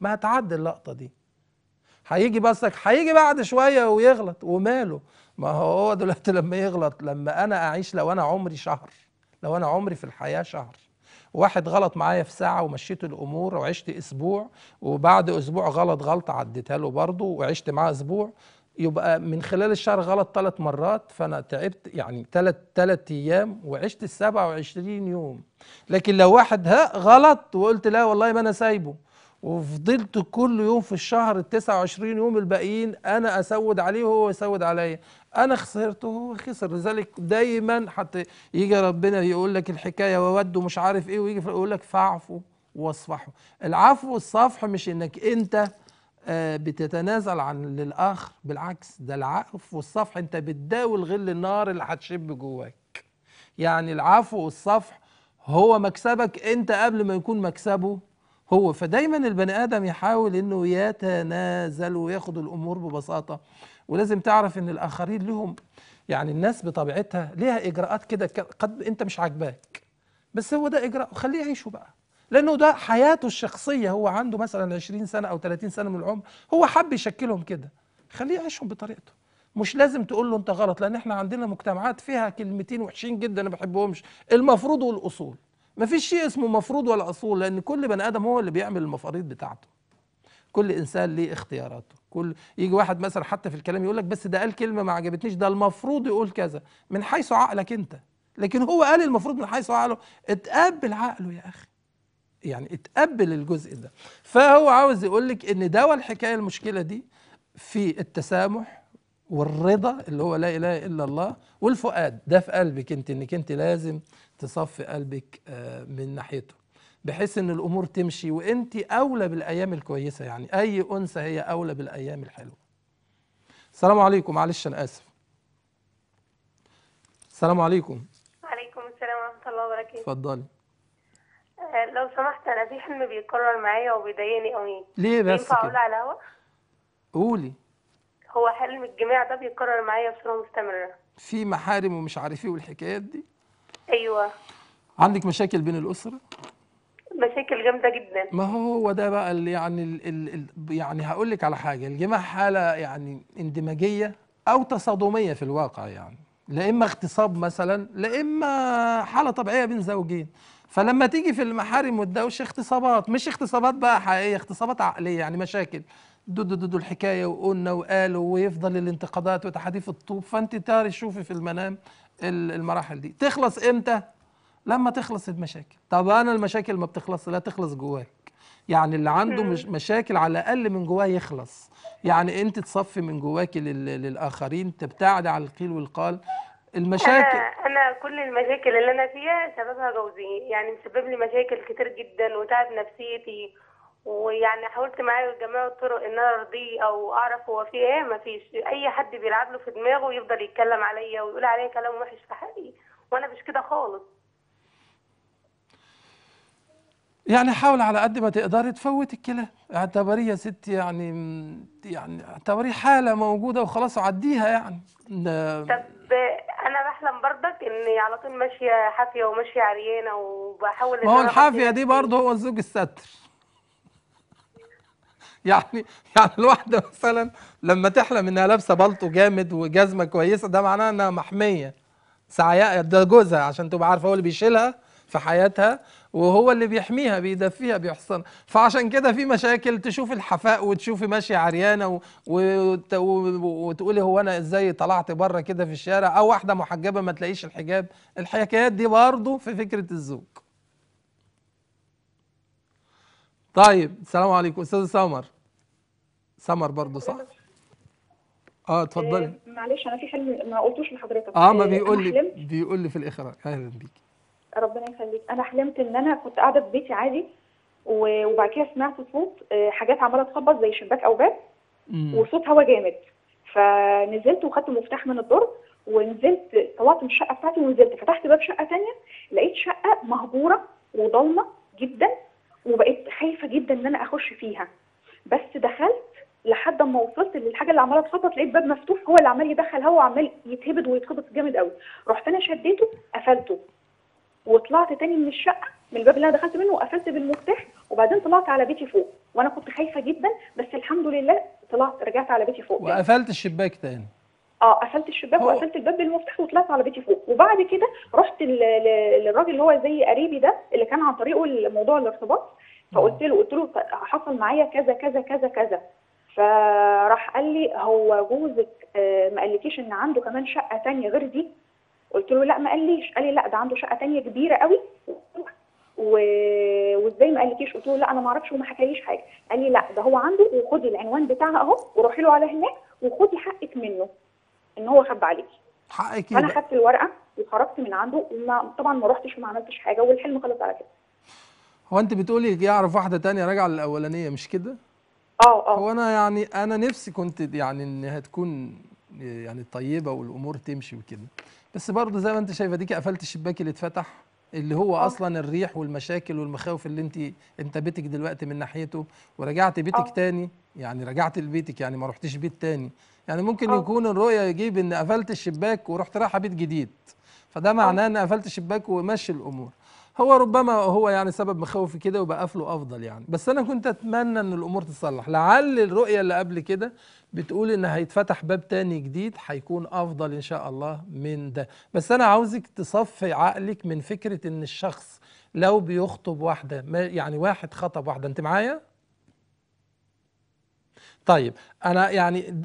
ما هتعدي اللقطه دي هيجي بصك هيجي بعد شويه ويغلط وماله ما هو دلوقتي لما يغلط لما انا اعيش لو انا عمري شهر لو انا عمري في الحياه شهر واحد غلط معايا في ساعه ومشيت الامور وعشت اسبوع وبعد اسبوع غلط غلطه عديتها له برضه وعشت معاه اسبوع يبقى من خلال الشهر غلط ثلاث مرات فانا تعبت يعني ثلاث ثلاث ايام وعشت ال 27 يوم لكن لو واحد ها غلط وقلت لا والله ما انا سايبه وفضلت كل يوم في الشهر ال 29 يوم الباقيين انا اسود عليه وهو يسود عليا انا خسرت وهو خسر لذلك دايما حتى يجي ربنا يقول لك الحكايه وود ومش عارف ايه ويجي يقول لك فاعفو واصفحوا العفو والصفح مش انك انت آه، بتتنازل عن للاخر بالعكس ده العفو والصفح انت بتداوي غل النار اللي هتشب جواك يعني العفو والصفح هو مكسبك انت قبل ما يكون مكسبه هو فدايما البني ادم يحاول انه يتنازل وياخد الامور ببساطه ولازم تعرف ان الاخرين لهم يعني الناس بطبيعتها ليها اجراءات كده قد انت مش عاجباك بس هو ده اجراء خليه يعيشه بقى لانه ده حياته الشخصيه هو عنده مثلا 20 سنه او 30 سنه من العمر هو حب يشكلهم كده خليه يعيشهم بطريقته مش لازم تقول له انت غلط لان احنا عندنا مجتمعات فيها كلمتين وحشين جدا ما بحبهمش المفروض والاصول ما فيش شيء اسمه مفروض ولا اصول لان كل بني ادم هو اللي بيعمل المفاريض بتاعته كل انسان ليه اختياراته كل يجي واحد مثلا حتى في الكلام يقول لك بس ده قال كلمه ما عجبتنيش ده المفروض يقول كذا من حيث عقلك انت لكن هو قال المفروض من حيث عقله اتقبل عقله يا اخي يعني اتقبل الجزء ده فهو عاوز يقول لك ان دواء الحكايه المشكله دي في التسامح والرضا اللي هو لا اله الا الله والفؤاد ده في قلبك انت انك انت لازم تصفي قلبك آه، من ناحيته بحيث ان الامور تمشي وانت اولى بالايام الكويسه يعني اي انثى هي اولى بالايام الحلوه السلام عليكم معلش انا اسف السلام عليكم وعليكم السلام ورحمه الله وبركاته اتفضلي آه، لو سمحت انا في حلم بيكرر معايا وبيضايقني قوي ليه بس ينفع اقول على الهوا قولي هو حلم الجماع ده بيتكرر معايا بصوره مستمره في محارم ومش عارف ايه والحكايات دي ايوه عندك مشاكل بين الاسره مشاكل جامده جدا ما هو هو ده بقى اللي يعني الـ الـ يعني هقول لك على حاجه الجماع حاله يعني اندماجيه او تصادميه في الواقع يعني لا اما اغتصاب مثلا لا اما حاله طبيعيه بين زوجين فلما تيجي في المحارم والدوشه اغتصابات مش اغتصابات بقى حقيقيه اغتصابات عقليه يعني مشاكل دود دو الحكايه وقلنا وقالوا ويفضل الانتقادات وتحاديث الطوب فانت تاري تشوفي في المنام المراحل دي تخلص امتى لما تخلص المشاكل طب انا المشاكل ما بتخلص لا تخلص جواك يعني اللي عنده مش مشاكل على الاقل من جواه يخلص يعني انت تصفي من جواكي للاخرين تبتعد عن القيل والقال المشاكل أنا, انا كل المشاكل اللي انا فيها سببها جوزي يعني مسبب لي مشاكل كتير جدا وتعب نفسيتي ويعني حاولت معايا جميع الطرق ان انا ارضيه او اعرف هو في ايه مفيش اي حد بيلعب له في دماغه يفضل يتكلم عليا ويقول عليا كلام وحش في حقي وانا مش كده خالص يعني حاول على قد ما تقدري تفوت الكلام اعتبريه يا ستي يعني يعني اعتبريه حاله موجوده وخلاص عديها يعني طب انا بحلم برضك اني على طول ماشيه حافيه وماشيه عريانه وبحاول ما هو الحافيه دي برضه هو الزوج الستر يعني يعني الواحده مثلا لما تحلم انها لابسه بالطو جامد وجزمه كويسه ده معناها انها محميه سعياء ده جوزها عشان تبقى عارفه هو اللي بيشيلها في حياتها وهو اللي بيحميها بيدفيها بيحصنها فعشان كده في مشاكل تشوف الحفاء وتشوفي ماشية عريانة وتقولي هو أنا إزاي طلعت بره كده في الشارع أو واحدة محجبة ما تلاقيش الحجاب الحكايات دي برضه في فكرة الزوج طيب السلام عليكم أستاذ سمر سمر برضه صح؟ اه اتفضلي آه، معلش انا في حلم ما قلتوش لحضرتك اه ما آه، بيقول لي بيقول لي في الاخر اهلا بيكي ربنا يخليك انا حلمت ان انا كنت قاعده في بيتي عادي وبعد كده سمعت صوت آه، حاجات عماله تخبط زي شباك او باب وصوت هوا جامد فنزلت وخدت مفتاح من الدرج ونزلت طلعت من الشقه بتاعتي ونزلت فتحت باب شقه ثانيه لقيت شقه مهجوره وضلمه جدا وبقيت خايفه جدا ان انا اخش فيها بس دخلت لحد ما وصلت للحاجه اللي عماله تخبط لقيت باب مفتوح هو اللي عمال يدخل هوا وعمال يتهبد ويتخبط جامد قوي رحت انا شديته قفلته وطلعت تاني من الشقه من الباب اللي انا دخلت منه وقفلت بالمفتاح وبعدين طلعت على بيتي فوق وانا كنت خايفه جدا بس الحمد لله طلعت رجعت على بيتي فوق وقفلت الشباك تاني اه قفلت الشباك وقفلت الباب بالمفتاح وطلعت على بيتي فوق وبعد كده رحت للراجل اللي هو زي قريبي ده اللي كان عن طريقه موضوع الارتباط فقلت له قلت له طيب، حصل معايا كذا كذا كذا كذا فراح قال لي هو جوزك آه، ما قالكيش ان عنده كمان شقه تانية غير دي قلت له لا ما قاليش قال لي لا ده عنده شقه تانية كبيره قوي و... وازاي ما قالكيش قلت له لا انا ما اعرفش وما حكاليش حاجه قال لي لا ده هو عنده وخدي العنوان بتاعها اهو وروحي له على هناك وخدي حقك منه ان هو خبى عليكي حقك إيه انا خدت الورقه وخرجت من عنده وما طبعا ما رحتش وما عملتش حاجه والحلم خلص على كده هو انت بتقولي يعرف واحده تانية راجعه للاولانيه مش كده اه،, آه هو آه انا يعني انا نفسي كنت يعني انها تكون يعني طيبه والامور تمشي وكده بس برضه زي ما انت شايفه ديكي قفلت الشباك اللي اتفتح اللي هو أوه. اصلا الريح والمشاكل والمخاوف اللي انت انت بيتك دلوقتي من ناحيته ورجعت بيتك أوه. تاني يعني رجعت لبيتك يعني ما رحتش بيت تاني يعني ممكن أوه. يكون الرؤيه يجيب ان قفلت الشباك ورحت رايحه بيت جديد فده اه. معناه ان قفلت الشباك ومشي الامور هو ربما هو يعني سبب مخاوفي كده وبقى قفله افضل يعني بس انا كنت اتمنى ان الامور تصلح لعل الرؤيه اللي قبل كده بتقول ان هيتفتح باب تاني جديد هيكون افضل ان شاء الله من ده بس انا عاوزك تصفي عقلك من فكره ان الشخص لو بيخطب واحده يعني واحد خطب واحده انت معايا طيب انا يعني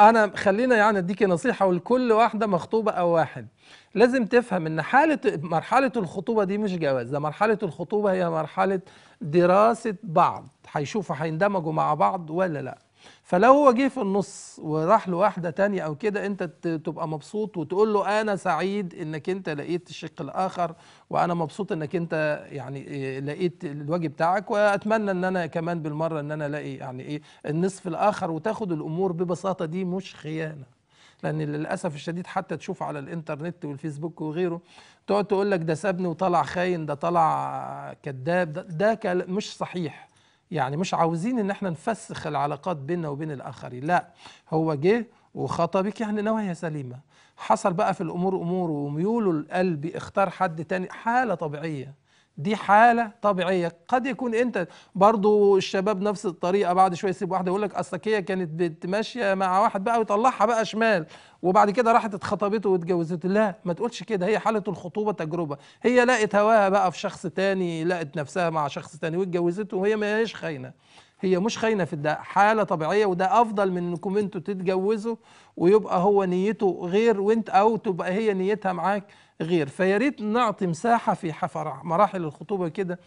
انا خلينا يعني اديك نصيحه ولكل واحده مخطوبه او واحد لازم تفهم ان حاله مرحله الخطوبه دي مش جواز ده مرحله الخطوبه هي مرحله دراسه بعض هيشوفوا هيندمجوا مع بعض ولا لا فلو هو جه في النص وراح لواحده تانية او كده انت تبقى مبسوط وتقول له انا سعيد انك انت لقيت الشق الاخر وانا مبسوط انك انت يعني آه، لقيت الواجب بتاعك واتمنى ان انا كمان بالمره ان انا الاقي يعني ايه النصف الاخر وتاخد الامور ببساطه دي مش خيانه لان للاسف الشديد حتى تشوف على الانترنت والفيسبوك وغيره تقعد تقول لك ده سابني وطلع خاين ده طلع كذاب ده, ده مش صحيح يعني مش عاوزين ان احنا نفسخ العلاقات بيننا وبين الاخرين لا هو جه وخطبك يعني نوايا سليمه حصل بقى في الامور امور وميوله القلب اختار حد تاني حاله طبيعيه دي حالة طبيعية قد يكون انت برضو الشباب نفس الطريقة بعد شوية يسيب واحدة يقول لك اصلك هي كانت ماشية مع واحد بقى ويطلعها بقى شمال وبعد كده راحت اتخطبته واتجوزته لا ما تقولش كده هي حالة الخطوبة تجربة هي لقت هواها بقى في شخص تاني لقت نفسها مع شخص تاني واتجوزته وهي ما هيش خاينة هي مش خاينة في ده حالة طبيعية وده أفضل من إنكم أنتوا تتجوزوا ويبقى هو نيته غير وأنت أو تبقى هي نيتها معاك غير فياريت نعطي مساحه في حفر مراحل الخطوبه كده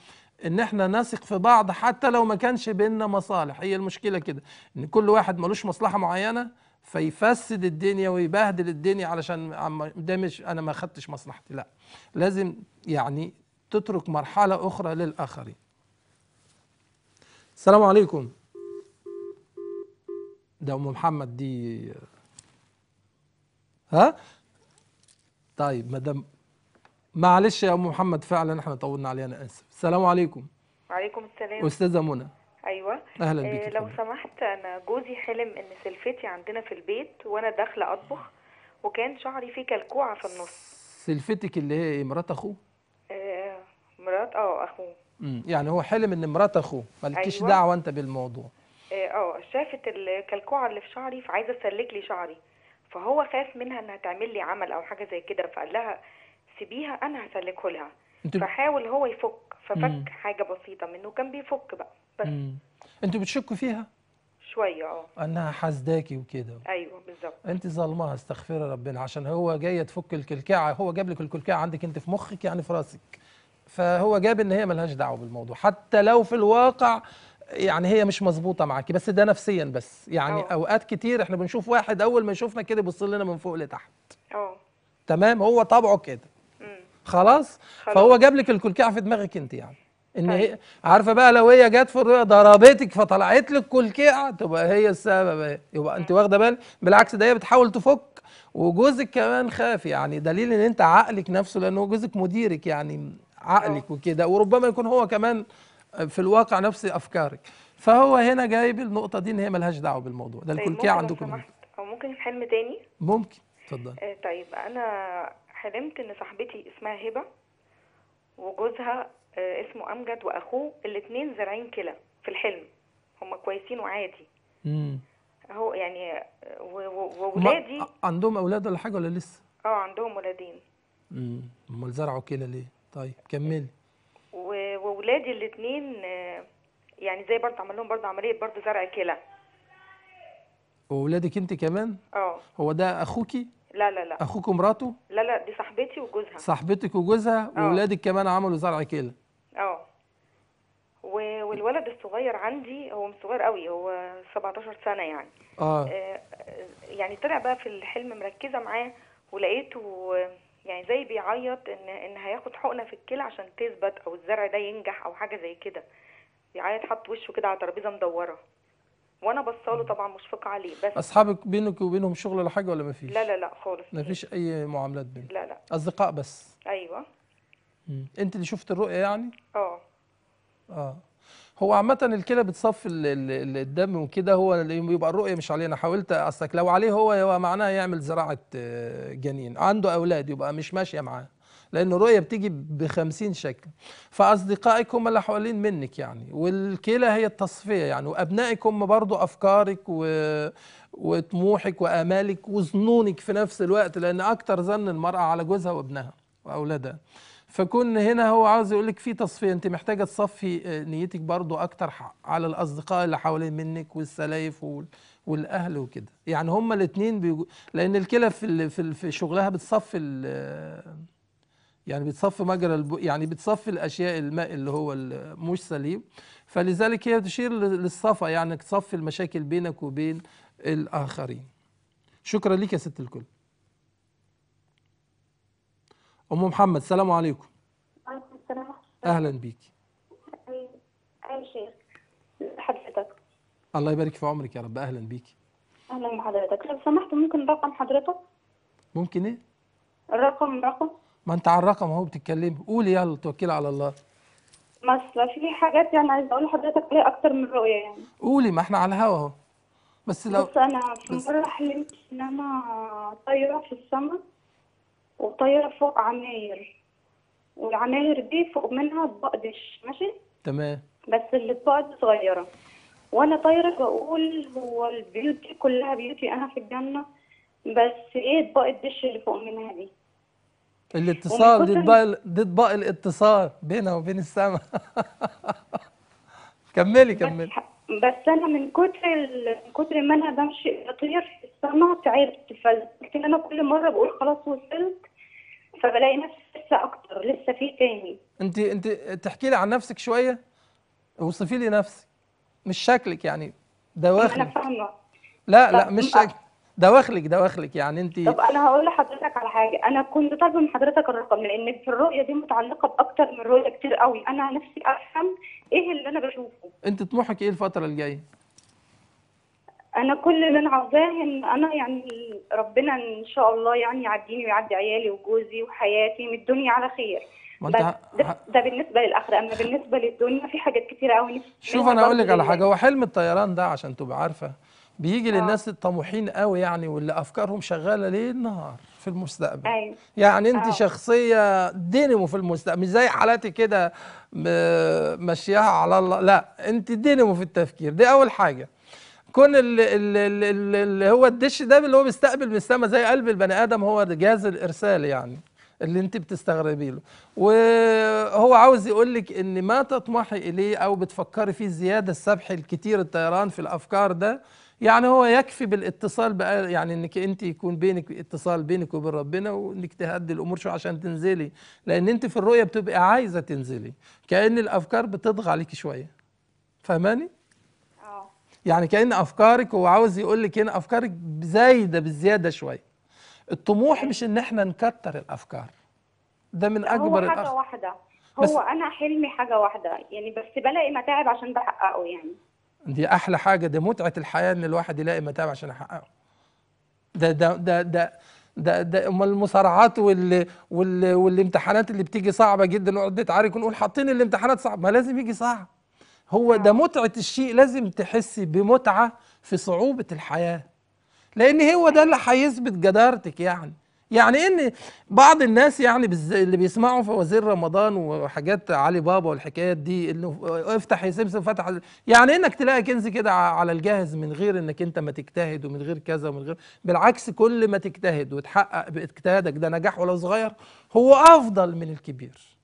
ان احنا نثق في بعض حتى لو ما كانش بينا مصالح هي المشكله كده ان كل واحد ملوش مصلحه معينه فيفسد الدنيا ويبهدل الدنيا علشان ده مش انا ما خدتش مصلحتي لا لازم يعني تترك مرحله اخرى للاخرين السلام عليكم ده ام محمد دي آه، ها طيب مدام معلش يا ام محمد فعلا احنا طولنا عليها انا اسف السلام عليكم وعليكم السلام استاذه منى ايوه اهلا آه، بيكي إيه لو سمحت انا جوزي حلم ان سلفتي عندنا في البيت وانا داخله اطبخ وكان شعري فيه كلكوعه في النص سلفتك اللي هي ايه مرات اخوه إيه مرات اه اخوه امم يعني هو حلم ان مرات اخوه مالكيش أيوة. دعوه انت بالموضوع اه, آه، شافت الكلكوعه اللي في شعري فعايزه تسلك لي شعري فهو خاف منها انها تعمل لي عمل او حاجه زي كده فقال لها سيبيها انا هسلكه لها فحاول هو يفك ففك مم. حاجه بسيطه منه كان بيفك بقى بس انتوا بتشكوا فيها شويه اه انها حاسداكي وكده ايوه بالظبط انت ظالماها استغفري ربنا عشان هو جاي تفك الكلكعه هو جاب لك الكلكعه عندك انت في مخك يعني في راسك فهو جاب ان هي ملهاش دعوه بالموضوع حتى لو في الواقع يعني هي مش مظبوطه معاكي بس ده نفسيا بس يعني أوه. اوقات كتير احنا بنشوف واحد اول ما يشوفنا كده يبص لنا من فوق لتحت اه تمام هو طبعه كده خلاص؟, خلاص فهو جاب لك الكلكعه في دماغك انت يعني ان هي طيب. عارفه بقى لو هي جت في الرؤيه ضربتك فطلعت لك كلكعه تبقى هي السبب يبقى انت واخده بالك بالعكس ده هي بتحاول تفك وجوزك كمان خاف يعني دليل ان انت عقلك نفسه لانه جوزك مديرك يعني عقلك وكده وربما يكون هو كمان في الواقع نفس افكارك فهو هنا جايب النقطه دي ان هي ملهاش دعوه بالموضوع ده طيب، الكل كده عندكم او ممكن حلم تاني ممكن اتفضل آه طيب انا حلمت ان صاحبتي اسمها هبه وجوزها آه اسمه امجد واخوه الاثنين زارعين كلى في الحلم هم كويسين وعادي امم هو يعني آه، واولادي عندهم اولاد ولا حاجه ولا لسه اه عندهم ولادين امم امال زرعوا كلى ليه طيب كملي ولادي الاثنين آه، يعني زي برضه عمل لهم برضه عمليه برضه زرع كلى واولادك انت كمان اه هو ده اخوكي لا لا لا اخوك ومراته لا لا دي صاحبتي وجوزها صاحبتك وجوزها اه. واولادك كمان عملوا زرع كلى اه والولد الصغير عندي هو مش صغير قوي هو 17 سنه يعني اه. آه يعني طلع بقى في الحلم مركزه معاه ولقيته يعني زي بيعيط ان ان هياخد حقنه في الكلى عشان تثبت او الزرع ده ينجح او حاجه زي كده بيعيط حط وشه كده على ترابيزه مدوره وانا بصاله طبعا مشفقه عليه بس اصحابك بينك وبينهم شغل ولا حاجه ولا مفيش لا لا لا خالص مفيش اي معاملات بينك لا لا اصدقاء بس ايوه مم. انت اللي شفت الرؤيه يعني اه اه هو عامة الكلى بتصفي الدم وكده هو بيبقى الرؤية مش علينا حاولت أصلك لو عليه هو يبقى معناه يعمل زراعة آه، جنين عنده أولاد يبقى مش ماشية معاه لأن الرؤية بتيجي بخمسين شكل فأصدقائك هم اللي حوالين منك يعني والكلى هي التصفية يعني وأبنائك هم برضه أفكارك و... وطموحك وآمالك وظنونك في نفس الوقت لأن أكتر ظن المرأة على جوزها وابنها وأولادها فكون هنا هو عاوز يقول لك في تصفيه انت محتاجه تصفي آه، نيتك برضو اكتر على الاصدقاء اللي حوالين منك والسلايف والاهل وكده يعني هما الاثنين بيجو... لان الكلى في في في شغلها بتصفي يعني بتصفي مجرى الب... يعني بتصفي الاشياء الماء اللي هو مش سليم فلذلك هي تشير للصفا يعني تصفي المشاكل بينك وبين الاخرين شكرا لك يا ست الكل ام محمد السلام عليكم اهلا بيك اي شيخ حضرتك الله يبارك في عمرك يا رب اهلا بيك اهلا بحضرتك لو سمحت ممكن رقم حضرتك ممكن ايه الرقم رقم ما انت على الرقم اهو بتتكلمي قولي يلا توكلي على الله مثلا في حاجات يعني عايزه اقول لحضرتك عليها اكتر من رؤيه يعني قولي ما احنا على الهوا اهو بس لو بس انا في مره حلمت ان انا طايره في السماء وطايرة فوق عماير والعماير دي فوق منها دش ماشي تمام بس اللي دي صغيرة وأنا طايرة بقول هو البيوت دي كلها بيوتي أنا في الجنة بس إيه اطباق الدش اللي فوق منها دي الاتصال دي اطباق دي اطباق الاتصال بينها وبين السماء كملي كملي بس انا من كتر من كتر ما انا بمشي بطير في السما تعبت فقلت انا كل مره بقول خلاص وصلت فبلاقي نفسي لسه اكتر لسه في تاني انت انت تحكي لي عن نفسك شويه وصفي لي نفسك مش شكلك يعني دواخلك انا فاهمه لا لا مش شكلك دواخلك دواخلك يعني انت طب انا هقول لحضرتك على حاجه انا كنت طالبه من حضرتك الرقم لان في الرؤيه دي متعلقه باكتر من رؤيه كتير قوي انا نفسي افهم ايه اللي انا بشوفه انت طموحك ايه الفتره الجايه انا كل اللي انا عاوزاه ان انا يعني ربنا ان شاء الله يعني يعديني ويعدي عيالي وجوزي وحياتي من الدنيا على خير ما ده, ده بالنسبه للاخره اما بالنسبه للدنيا في حاجات كتيره قوي شوف انا اقول لك على حاجه هو حلم الطيران ده عشان تبقى عارفه بيجي آه. للناس الطموحين قوي يعني واللي افكارهم شغاله ليل نهار في المستقبل أيوة. يعني انت آه. شخصيه دينمو في المستقبل مش زي حالاتي كده آه، ماشياها على الله لا انت دينمو في التفكير دي اول حاجه يكون اللي هو الدش ده اللي هو بيستقبل من السماء زي قلب البني ادم هو جهاز الارسال يعني اللي انت بتستغربي له وهو عاوز يقول لك ان ما تطمحي اليه او بتفكري فيه زياده السبح الكتير الطيران في الافكار ده يعني هو يكفي بالاتصال بقى يعني انك انت يكون بينك اتصال بينك وبين ربنا وانك تهدي الامور شو عشان تنزلي لان انت في الرؤيه بتبقي عايزه تنزلي كان الافكار بتضغى عليكي شويه فهماني؟ يعني كأن أفكارك هو عاوز يقول لك هنا أفكارك زايدة بالزيادة شوية الطموح مش إن إحنا نكتر الأفكار ده من أكبر هو حاجة واحدة هو أنا حلمي حاجة واحدة يعني بس بلاقي متاعب عشان بحققه يعني دي أحلى حاجة دي متعة الحياة إن الواحد يلاقي متاعب عشان يحققه ده ده ده ده ده ده امال المصارعات وال وال والامتحانات اللي بتيجي صعبه جدا نقعد نتعارك ونقول حاطين الامتحانات صعب ما لازم يجي صعب هو ده نعم. متعة الشيء لازم تحسي بمتعة في صعوبة الحياة لأن هو ده اللي هيثبت أيوة. جدارتك يعني يعني ان بعض الناس يعني اللي بيسمعوا فوازير رمضان وحاجات علي بابا والحكايات دي انه افتح يا سمسم فتح يعني انك تلاقي كنز كده على الجاهز من غير انك انت ما تجتهد ومن غير كذا ومن غير بالعكس كل ما تجتهد وتحقق باجتهادك ده نجاح ولو صغير هو افضل من الكبير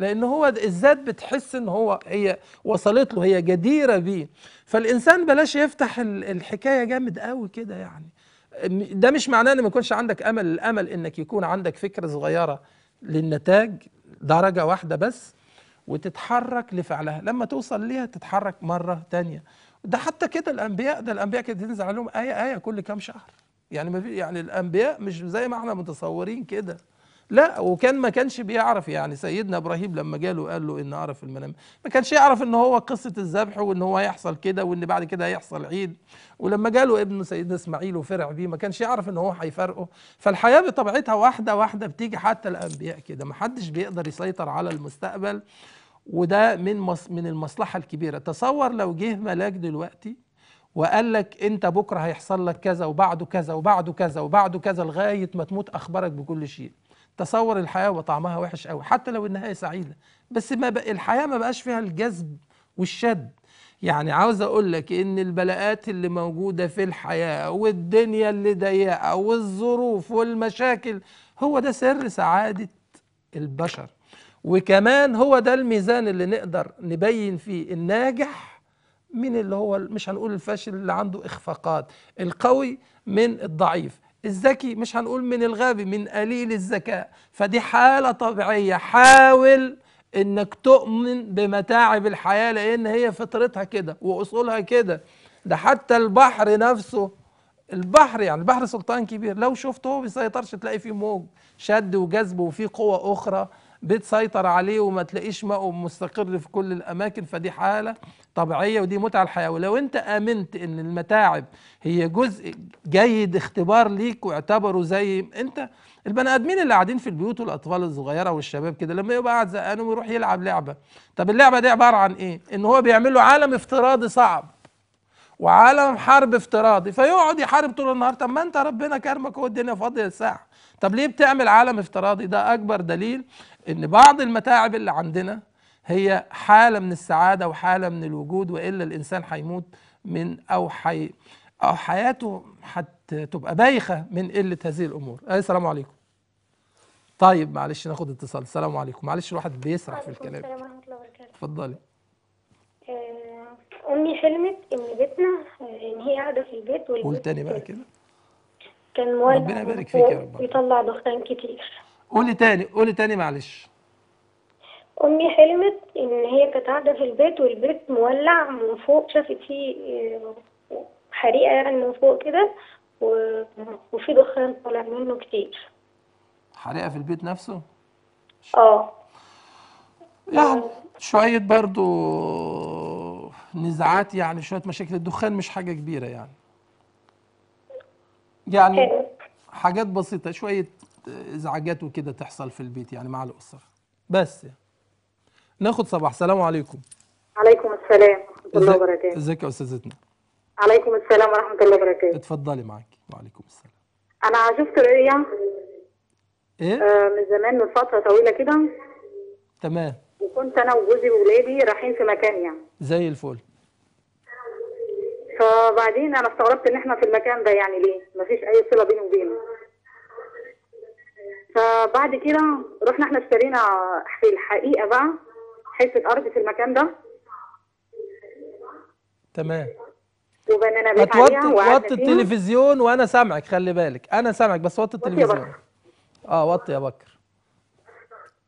لان هو الذات بتحس ان هو هي وصلت له هي جديره بيه فالانسان بلاش يفتح الحكايه جامد قوي كده يعني ده مش معناه ان ما يكونش عندك امل الامل انك يكون عندك فكره صغيره للنتاج درجه واحده بس وتتحرك لفعلها لما توصل ليها تتحرك مره تانية ده حتى كده الانبياء ده الانبياء كده تنزل عليهم ايه ايه كل كام شهر يعني ما في يعني الانبياء مش زي ما احنا متصورين كده لا وكان ما كانش بيعرف يعني سيدنا ابراهيم لما جاله قال له ان اعرف المنام ما كانش يعرف ان هو قصه الذبح وان هو هيحصل كده وان بعد كده هيحصل عيد ولما جاله ابنه سيدنا اسماعيل وفرع بيه ما كانش يعرف ان هو هيفارقه فالحياه بطبيعتها واحده واحده بتيجي حتى الانبياء كده ما حدش بيقدر يسيطر على المستقبل وده من من المصلحه الكبيره تصور لو جه ملاك دلوقتي وقال لك انت بكره هيحصل لك كذا وبعده كذا وبعده كذا وبعده كذا لغايه ما تموت اخبرك بكل شيء تصور الحياه وطعمها وحش قوي حتى لو النهايه سعيده بس ما بقى الحياه ما بقاش فيها الجذب والشد يعني عاوز اقول لك ان البلاءات اللي موجوده في الحياه والدنيا اللي ضيقه والظروف والمشاكل هو ده سر سعاده البشر وكمان هو ده الميزان اللي نقدر نبين فيه الناجح من اللي هو مش هنقول الفاشل اللي عنده اخفاقات القوي من الضعيف الذكي مش هنقول من الغبي من قليل الذكاء فدي حالة طبيعية حاول انك تؤمن بمتاعب الحياة لان هي فطرتها كده واصولها كده ده حتى البحر نفسه البحر يعني البحر سلطان كبير لو شفته هو بيسيطرش تلاقي فيه موج شد وجذب وفيه قوة اخرى بتسيطر عليه وما تلاقيش ماء مستقر في كل الاماكن فدي حاله طبيعيه ودي متعه الحياه ولو انت امنت ان المتاعب هي جزء جيد اختبار ليك واعتبره زي انت البني ادمين اللي قاعدين في البيوت والاطفال الصغيره والشباب كده لما يبقى قاعد زقانهم ويروح يلعب لعبه طب اللعبه دي عباره عن ايه ان هو بيعمل له عالم افتراضي صعب وعالم حرب افتراضي فيقعد يحارب طول النهار طب ما انت ربنا كرمك هو الدنيا فاضيه الساعه طب ليه بتعمل عالم افتراضي ده اكبر دليل ان بعض المتاعب اللي عندنا هي حاله من السعاده وحاله من الوجود والا الانسان هيموت من او حي او حياته هتبقى بايخه من قله هذه الامور السلام عليكم طيب معلش ناخد اتصال السلام عليكم معلش الواحد بيسرح في الكلام السلام ورحمه الله وبركاته اتفضلي آه، أمي حلمت إن بيتنا إن هي قاعدة في البيت والبيت قول تاني بقى كده كان والد ربنا يبارك فيك يا رب بيطلع دخان كتير قولي تاني قولي تاني معلش أمي حلمت إن هي كانت قاعدة في البيت والبيت مولع من فوق شافت فيه آه، حريقة يعني من فوق كده وفي دخان طالع منه كتير حريقة في البيت نفسه؟ اه يعني شوية برضو نزاعات يعني شويه مشاكل الدخان مش حاجه كبيره يعني يعني إيه. حاجات بسيطه شويه ازعاجات وكده تحصل في البيت يعني مع الاسره بس يعني. ناخد صباح السلام عليكم عليكم السلام ورحمه الله وبركاته ازيك يا استاذتنا عليكم السلام ورحمه الله وبركاته اتفضلي معاكي وعليكم السلام انا شفت رؤيا ايه آه من زمان من فتره طويله كده تمام وكنت انا وجوزي واولادي رايحين في مكان يعني زي الفل فبعدين انا استغربت ان احنا في المكان ده يعني ليه مفيش اي صله بيني وبينه فبعد كده رحنا احنا اشترينا في الحقيقه بقى حته ارض في المكان ده تمام وبنينا بيت عليها وطي التلفزيون وانا سامعك خلي بالك انا سامعك بس وطي التلفزيون اه وطي يا بكر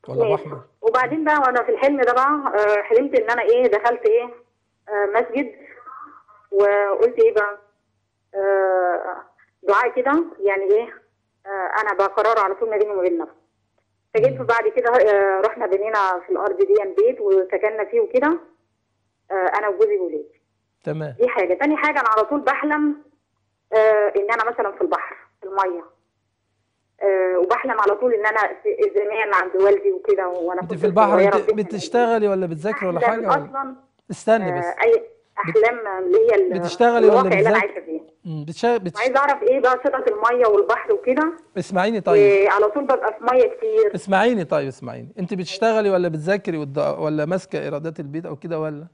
ولا ابو إيه. احمد وبعدين بقى وانا في الحلم ده بقى آه، حلمت ان انا ايه دخلت ايه آه، مسجد وقلت ايه بقى آه، دعاء كده يعني ايه انا بقرر على طول ما بيني وما بين نفسي فجيت بعد كده رحنا بنينا في الارض دي يعني بيت وسكننا فيه وكده انا وجوزي وولادي تمام دي حاجه تاني حاجه انا على طول بحلم ان انا مثلا في البحر في الميه آه، وبحلم على طول ان انا زمان عند والدي وكده وانا كنت في البحر بتشتغلي ولا بتذاكري ولا حاجه ولا؟ اصلا استني آه، بس اي احلام اللي هي بتشتغلي ولا اللي انا عايشه فيها بتشتغل بتش... عايزه اعرف ايه بقى صفه الميه والبحر وكده اسمعيني طيب آه، على طول ببقى في ميه كتير اسمعيني طيب اسمعيني انت بتشتغلي ولا بتذاكري ولا ماسكه ايرادات البيت او كده ولا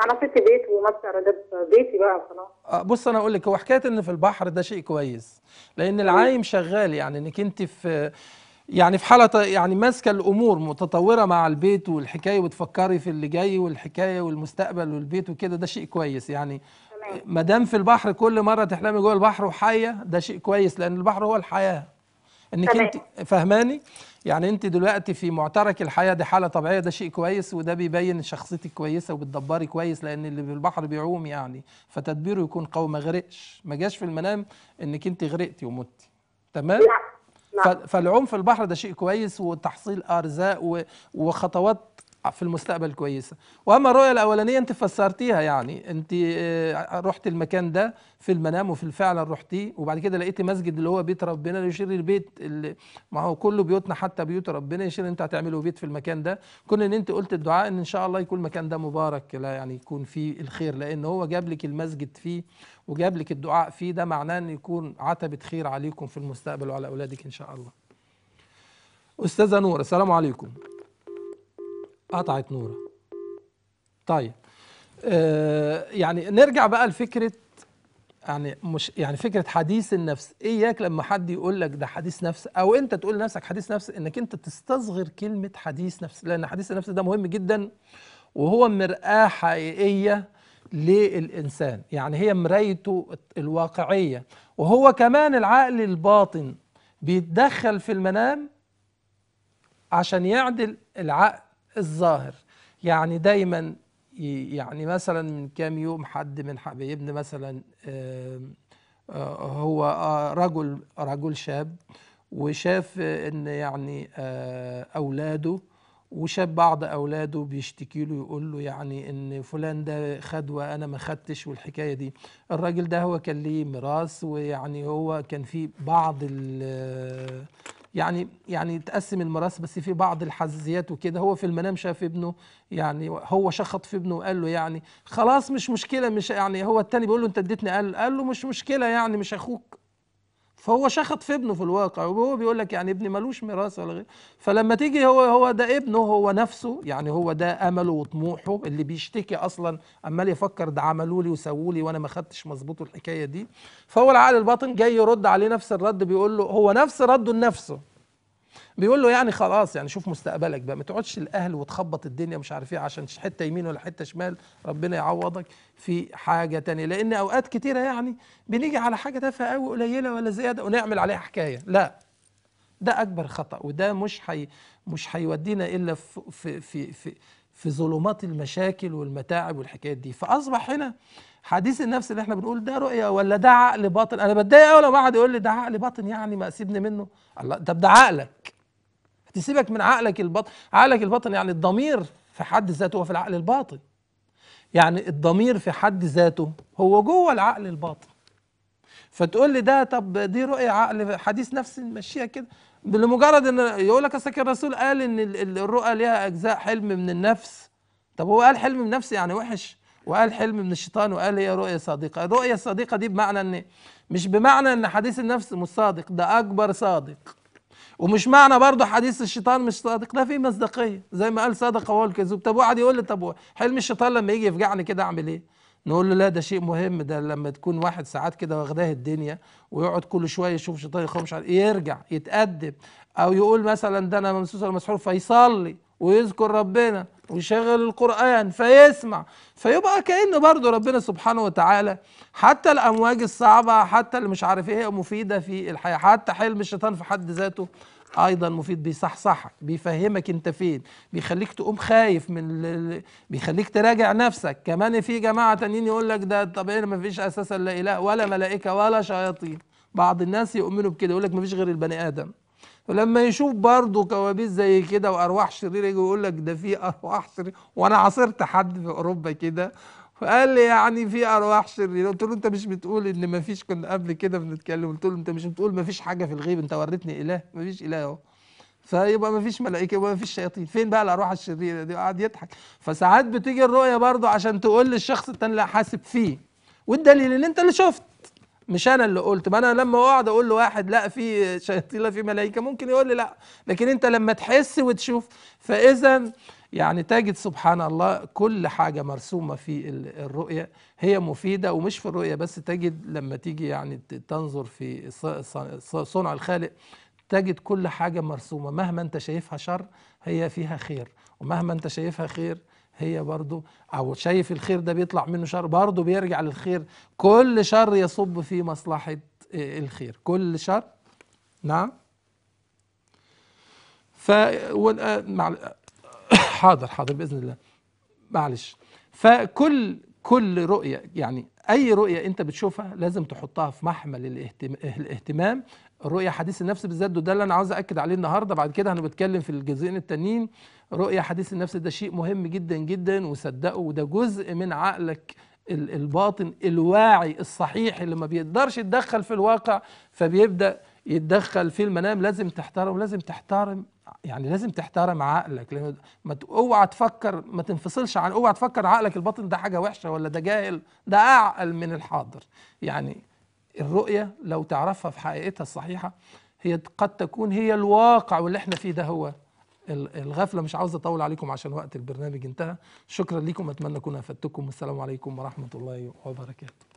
انا سبت بيت ومصر ده بيتي بقى خلاص آه، بص انا اقول لك هو حكايه ان في البحر ده شيء كويس لان العايم شغال يعني انك انت في يعني في حاله يعني ماسكه الامور متطوره مع البيت والحكايه وتفكري في اللي جاي والحكايه والمستقبل والبيت وكده ده شيء كويس يعني ما دام في البحر كل مره تحلمي جوه البحر وحيه ده شيء كويس لان البحر هو الحياه انك انت فهماني يعني انت دلوقتي في معترك الحياه دي حاله طبيعيه ده شيء كويس وده بيبين شخصيتك كويسه وبتدبري كويس لان اللي في البحر بيعوم يعني فتدبيره يكون قوي ما غرقش ما جاش في المنام انك انت غرقتي ومتي تمام فالعوم في البحر ده شيء كويس وتحصيل ارزاق وخطوات في المستقبل كويسه واما الرؤيه الاولانيه انت فسرتيها يعني انت آه، رحت المكان ده في المنام وفي الفعل رحتيه وبعد كده لقيت مسجد اللي هو بيت ربنا يشير البيت اللي ما هو كله بيوتنا حتى بيوت ربنا يشير انت هتعمله بيت في المكان ده كون ان انت قلت الدعاء ان ان شاء الله يكون المكان ده مبارك لا يعني يكون فيه الخير لان هو جاب لك المسجد فيه وجاب لك الدعاء فيه ده معناه ان يكون عتبه خير عليكم في المستقبل وعلى اولادك ان شاء الله استاذه نور السلام عليكم قطعت نوره طيب آه يعني نرجع بقى لفكره يعني مش يعني فكره حديث النفس اياك إيه لما حد يقول لك ده حديث نفس او انت تقول لنفسك حديث نفس انك انت تستصغر كلمه حديث نفس لان حديث النفس ده مهم جدا وهو مرآة حقيقية للإنسان يعني هي مرايته الواقعية وهو كمان العقل الباطن بيتدخل في المنام عشان يعدل العقل الظاهر يعني دايما يعني مثلا من كام يوم حد من حبايبنا مثلا آه، آه، هو آه، رجل رجل شاب وشاف ان يعني اولاده وشاف بعض اولاده بيشتكي له يقول له يعني ان فلان ده خد وانا ما خدتش والحكايه دي الراجل ده هو كان ليه ميراث ويعني هو كان في بعض يعني يعني تقسم المراس بس في بعض الحزيات وكده هو في المنام شاف ابنه يعني هو شخط في ابنه وقال له يعني خلاص مش مشكله مش يعني هو التاني بيقول له انت اديتني قال قال له مش مشكله يعني مش اخوك فهو شخط في ابنه في الواقع وهو بيقول لك يعني ابني ملوش ميراث ولا غير فلما تيجي هو هو ده ابنه هو نفسه يعني هو ده امله وطموحه اللي بيشتكي اصلا عمال يفكر ده عملوا لي وسووا لي وانا ما خدتش مظبوط الحكايه دي فهو العقل الباطن جاي يرد عليه نفس الرد بيقول له هو نفس رده لنفسه بيقول له يعني خلاص يعني شوف مستقبلك بقى ما تقعدش الاهل وتخبط الدنيا مش عارف ايه عشان حته يمين ولا حته شمال ربنا يعوضك في حاجه تانية لان اوقات كتيره يعني بنيجي على حاجه تافهه قوي قليله ولا زياده ونعمل عليها حكايه لا ده اكبر خطا وده مش حي مش هيودينا الا في في في, في ظلمات المشاكل والمتاعب والحكايات دي فاصبح هنا حديث النفس اللي احنا بنقول ده رؤيه ولا ده عقل باطن انا بتضايق قوي لما واحد يقول لي ده عقل باطن يعني ما سيبني منه الله طب ده عقلك تسيبك من عقلك الباطن عقلك الباطن يعني الضمير في حد ذاته هو في العقل الباطن يعني الضمير في حد ذاته هو جوه العقل الباطن فتقول لي ده طب دي رؤيه عقل حديث نفس نمشيها كده لمجرد ان يقول لك اصل الرسول قال ان الرؤى ليها اجزاء حلم من النفس طب هو قال حلم من نفس يعني وحش وقال حلم من الشيطان وقال هي رؤيه صادقه الرؤيه الصادقه دي بمعنى ان مش بمعنى ان حديث النفس مش صادق ده اكبر صادق ومش معنى برضه حديث الشيطان مش صادق ده فيه مصداقيه زي ما قال صدق هو الكذوب طب واحد يقول لي طب حلم الشيطان لما يجي يفجعني كده اعمل ايه؟ نقول له لا ده شيء مهم ده لما تكون واحد ساعات كده واخداه الدنيا ويقعد كل شويه يشوف شيطان يخوف إيه، يرجع يتأدب او يقول مثلا ده انا ممسوس ولا مسحور فيصلي ويذكر ربنا ويشغل القرآن فيسمع فيبقى كأنه برضو ربنا سبحانه وتعالى حتى الأمواج الصعبة حتى اللي مش عارف إيه مفيدة في الحياة حتى حلم الشيطان في حد ذاته ايضا مفيد بيصحصحك بيفهمك انت فين بيخليك تقوم خايف من ال... بيخليك تراجع نفسك كمان في جماعه تانيين يقول لك ده طب ايه ما فيش اساسا لا اله ولا ملائكه ولا شياطين بعض الناس يؤمنوا بكده يقول لك ما فيش غير البني ادم ولما يشوف برضه كوابيس زي كده وارواح شريره يجي يقول لك ده في ارواح شريره وانا عاصرت حد في اوروبا كده فقال لي يعني في ارواح شريره قلت له انت مش بتقول ان ما فيش كنا قبل كده بنتكلم قلت له انت مش بتقول ما فيش حاجه في الغيب انت وريتني اله ما فيش اله اهو فيبقى ما فيش ملائكه يبقى ما فيش شياطين فين بقى الارواح الشريره دي قعد يضحك فساعات بتيجي الرؤيه برضه عشان تقول للشخص التاني لا حاسب فيه والدليل ان انت اللي شفت مش انا اللي قلت ما انا لما اقعد اقول لواحد لا في شياطين في ملائكه ممكن يقول لي لا لكن انت لما تحس وتشوف فاذا يعني تجد سبحان الله كل حاجه مرسومه في الرؤيه هي مفيده ومش في الرؤيه بس تجد لما تيجي يعني تنظر في صنع الخالق تجد كل حاجه مرسومه مهما انت شايفها شر هي فيها خير ومهما انت شايفها خير هي برضو أو شايف الخير ده بيطلع منه شر برضو بيرجع للخير كل شر يصب في مصلحة آه، الخير كل شر نعم ف آه، حاضر حاضر بإذن الله معلش فكل كل رؤية يعني اي رؤيه انت بتشوفها لازم تحطها في محمل الاهتمام الرؤيه حديث النفس بالذات ده اللي انا عاوز اكد عليه النهارده بعد كده هنتكلم في الجزئين التانيين رؤيه حديث النفس ده شيء مهم جدا جدا وصدقه وده جزء من عقلك الباطن الواعي الصحيح اللي ما بيقدرش يتدخل في الواقع فبيبدا يتدخل في المنام لازم تحترم لازم تحترم يعني لازم تحترم عقلك لانه ما اوعى تفكر ما تنفصلش عن اوعى تفكر عقلك الباطن ده حاجه وحشه ولا ده جاهل ده اعقل من الحاضر يعني الرؤيه لو تعرفها في حقيقتها الصحيحه هي قد تكون هي الواقع واللي احنا فيه ده هو الغفله مش عاوز اطول عليكم عشان وقت البرنامج انتهى شكرا لكم اتمنى اكون افدتكم والسلام عليكم ورحمه الله وبركاته